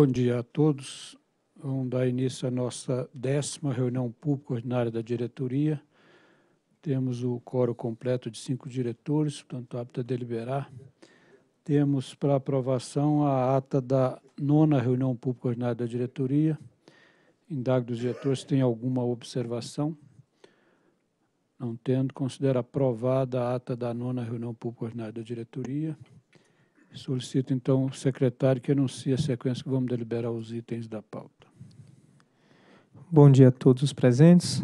Bom dia a todos. Vamos dar início à nossa décima reunião pública ordinária da diretoria. Temos o coro completo de cinco diretores, portanto, apto a deliberar. Temos para aprovação a ata da nona reunião pública ordinária da diretoria. Indago dos diretores se tem alguma observação. Não tendo, considera aprovada a ata da nona reunião pública ordinária da diretoria. Solicito então o secretário que anuncie a sequência que vamos deliberar os itens da pauta. Bom dia a todos os presentes.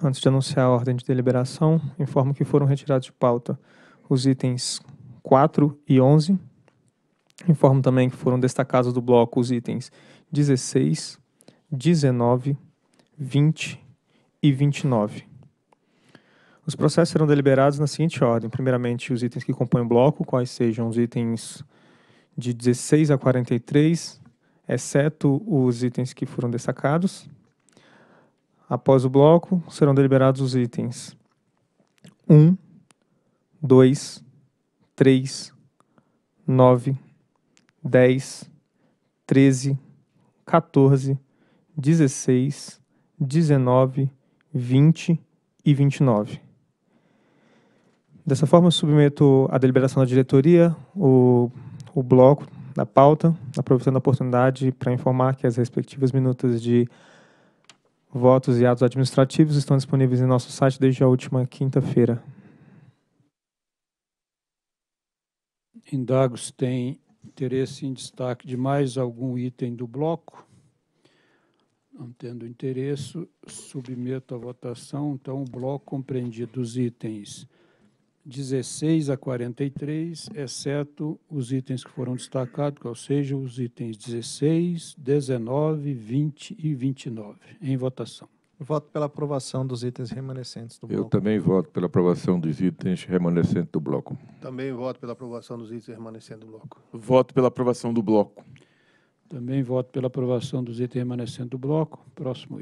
Antes de anunciar a ordem de deliberação, informo que foram retirados de pauta os itens 4 e 11. Informo também que foram destacados do bloco os itens 16, 19, 20 e 29. Os processos serão deliberados na seguinte ordem: primeiramente, os itens que compõem o bloco, quais sejam os itens de 16 a 43, exceto os itens que foram destacados. Após o bloco, serão deliberados os itens 1, 2, 3, 9, 10, 13, 14, 16, 19, 20 e 29. Dessa forma, submeto à deliberação da diretoria o, o bloco da pauta, aproveitando a oportunidade para informar que as respectivas minutas de votos e atos administrativos estão disponíveis em nosso site desde a última quinta-feira. Indagos tem interesse em destaque de mais algum item do bloco? Não tendo interesse, submeto à votação, então, o bloco compreendido dos itens 16 a 43, exceto os itens que foram destacados, ou seja, os itens 16, 19, 20 e 29. Em votação. voto pela aprovação dos itens remanescentes do bloco. Eu também voto pela aprovação dos itens remanescentes do bloco. Também voto pela aprovação dos itens remanescentes do bloco. Voto pela aprovação do bloco. Também voto pela aprovação dos itens remanescentes do bloco. Próximo